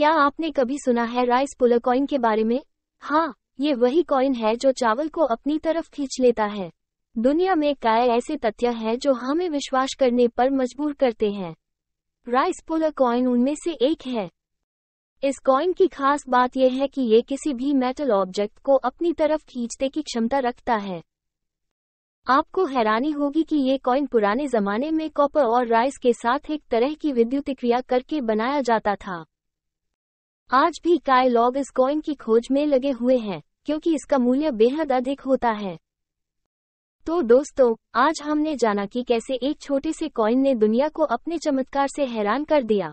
क्या आपने कभी सुना है राइस पुलर कॉइन के बारे में हाँ ये वही कॉइन है जो चावल को अपनी तरफ खींच लेता है दुनिया में काय ऐसे तथ्य हैं जो हमें विश्वास करने पर मजबूर करते हैं राइस पुलर कॉइन उनमें से एक है इस कॉइन की खास बात यह है कि ये किसी भी मेटल ऑब्जेक्ट को अपनी तरफ खींचने की क्षमता रखता है आपको हैरानी होगी कि ये कॉइन पुराने जमाने में कॉपर और राइस के साथ एक तरह की विद्युत क्रिया करके बनाया जाता था आज भी काय लोग इस कॉइन की खोज में लगे हुए हैं क्योंकि इसका मूल्य बेहद अधिक होता है तो दोस्तों आज हमने जाना कि कैसे एक छोटे से कॉइन ने दुनिया को अपने चमत्कार से हैरान कर दिया